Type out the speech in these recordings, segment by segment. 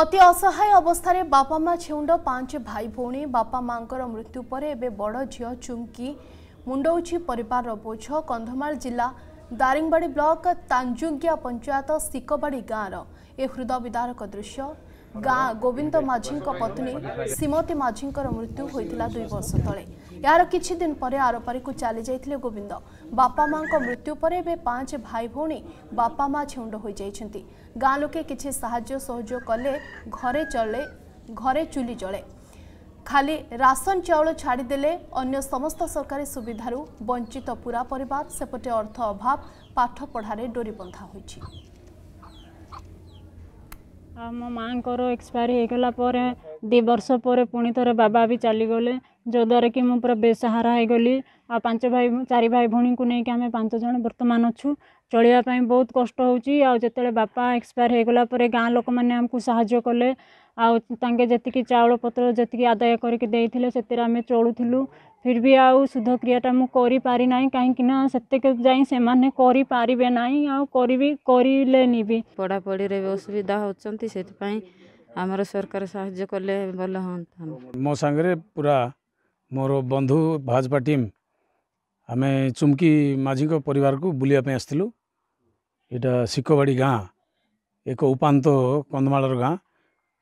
ଅତି ଅସହାୟ ଅବସ୍ଥାରେ ବାପା ମା ଛେଉଣ୍ଡ ପାଞ୍ଚ ଭାଇ ଭଉଣୀ ବାପା ମାଙ୍କର ମୃତ୍ୟୁ ପରେ ଏବେ ବଡ଼ ଝିଅ ଚୁମ୍କି ମୁଣ୍ଡଉଛି ପରିବାରର ବୋଝ କନ୍ଧମାଳ ଜିଲ୍ଲା ଦାରିଙ୍ଗବାଡ଼ି ବ୍ଲକ ତାଞ୍ଜୁଙ୍ଗିଆ ପଞ୍ଚାୟତ ଶିକବାଡ଼ି ଗାଁର ଏ ହୃଦୟ ବିଦାରକ ଦୃଶ୍ୟ ଗାଁ ଗୋବିନ୍ଦ ମାଝୀଙ୍କ ପତ୍ନୀ ଶ୍ରୀମତୀ ମାଝୀଙ୍କର ମୃତ୍ୟୁ ହୋଇଥିଲା ଦୁଇ ବର୍ଷ ତଳେ ଏହାର କିଛି ଦିନ ପରେ ଆରପାରିକୁ ଚାଲିଯାଇଥିଲେ ଗୋବିନ୍ଦ ବାପା ମାଙ୍କ ମୃତ୍ୟୁ ପରେ ଏବେ ପାଞ୍ଚ ଭାଇ ଭଉଣୀ ବାପା ମା ଛେଉଣ୍ଡ ହୋଇଯାଇଛନ୍ତି ଗାଁ ଲୋକେ କିଛି ସାହାଯ୍ୟ ସହଯୋଗ କଲେ ଘରେ ଚଳେ ଘରେ ଚୁଲି ଜଳେ ଖାଲି ରାସନ ଚାଉଳ ଛାଡ଼ିଦେଲେ ଅନ୍ୟ ସମସ୍ତ ସରକାରୀ ସୁବିଧାରୁ ବଞ୍ଚିତ ପୁରା ପରିବାର ସେପଟେ ଅର୍ଥ ଅଭାବ ପାଠ ପଢ଼ାରେ ଡୋରି ବନ୍ଧା ହୋଇଛି मो माँ एक्सपायरी होगला दि वर्ष पर पुणी थे बाबा भी चली गले जोद्वारा कि मुझ पूरा बेसहारा होगली आ पांच भाई चार भाई भी को लेकिन आम पांचज बर्तमान अच्छु चलने बहुत कष्ट होते बापा एक्सपायर होगला गाँ लोक मैंने आमको साय कले आउे जी चाउल पत्र जी आदाय करें चलूल फिर भी आउ शुद्ध क्रियाटा मुझारी ना कहीं जाए से पारे ना आनी भी पढ़ापढ़ी भी असुविधा होती से आम सरकार साय कले मो सांगे पूरा मोर बंधु भाजपा टीम आम चुमकी माझी पर बुलाई आसलु यहाँ शिकवाड़ी गाँ एक उपात कंधमाल गाँ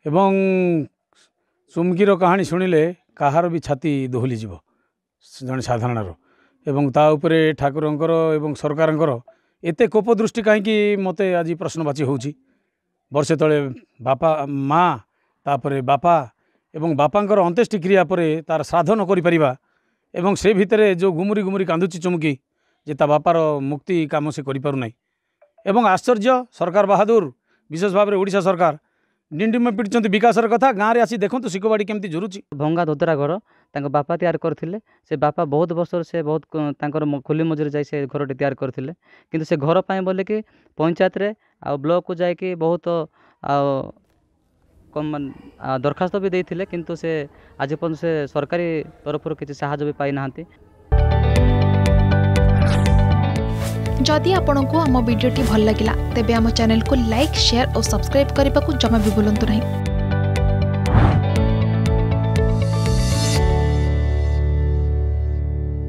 एवं चुमकीर कहानी शुणिले कहार भी छाती दोहली जीव ଜଣେ ସାଧାରଣର ଏବଂ ତା ଉପରେ ଠାକୁରଙ୍କର ଏବଂ ସରକାରଙ୍କର ଏତେ କୋପ ଦୃଷ୍ଟି କାହିଁକି ମୋତେ ଆଜି ପ୍ରଶ୍ନବାଚୀ ହେଉଛି ବର୍ଷେ ତଳେ ବାପା ମା ତାପରେ ବାପା ଏବଂ ବାପାଙ୍କର ଅନ୍ତ୍ୟେଷ୍ଟିକ୍ରିୟା ପରେ ତା'ର ଶ୍ରାଦ୍ଧ ନ କରିପାରିବା ଏବଂ ସେ ଭିତରେ ଯେଉଁ ଗୁମୁରି ଗୁମୁରି କାନ୍ଦୁଛି ଚୁମୁକି ଯେ ତା ବାପାର ମୁକ୍ତି କାମ ସେ କରିପାରୁନାହିଁ ଏବଂ ଆଶ୍ଚର୍ଯ୍ୟ ସରକାର ବାହାଦୁର ବିଶେଷ ଭାବରେ ଓଡ଼ିଶା ସରକାର ଡିଣ୍ଡିମ ପିଟୁଛନ୍ତି ବିକାଶର କଥା ଗାଁରେ ଆସି ଦେଖନ୍ତୁ ଶିଖବାଡ଼ି କେମିତି ଝୁରୁଛି ଭଙ୍ଗା ଧୋତରା ଘର ତାଙ୍କ ବାପା ତିଆରି କରିଥିଲେ ସେ ବାପା ବହୁତ ବର୍ଷରୁ ସେ ବହୁତ ତାଙ୍କର ଖୋଲି ମଜୁରୀ ଯାଇ ସେ ଘରଟି ତିଆରି କରିଥିଲେ କିନ୍ତୁ ସେ ଘର ପାଇଁ ବୋଲିକି ପଞ୍ଚାୟତରେ ଆଉ ବ୍ଲକକୁ ଯାଇକି ବହୁତ ଆଉ ଦରଖାସ୍ତ ବି ଦେଇଥିଲେ କିନ୍ତୁ ସେ ଆଜି ପର୍ଯ୍ୟନ୍ତ ସେ ସରକାରୀ ତରଫରୁ କିଛି ସାହାଯ୍ୟ ବି ପାଇନାହାନ୍ତି ଯଦି ଆପଣଙ୍କୁ ଆମ ଭିଡ଼ିଓଟି ଭଲ ଲାଗିଲା ତେବେ ଆମ ଚ୍ୟାନେଲକୁ ଲାଇକ୍ ସେୟାର ଓ ସବସ୍କ୍ରାଇବ୍ କରିବାକୁ ଜମା ବି ଭୁଲନ୍ତୁ ନାହିଁ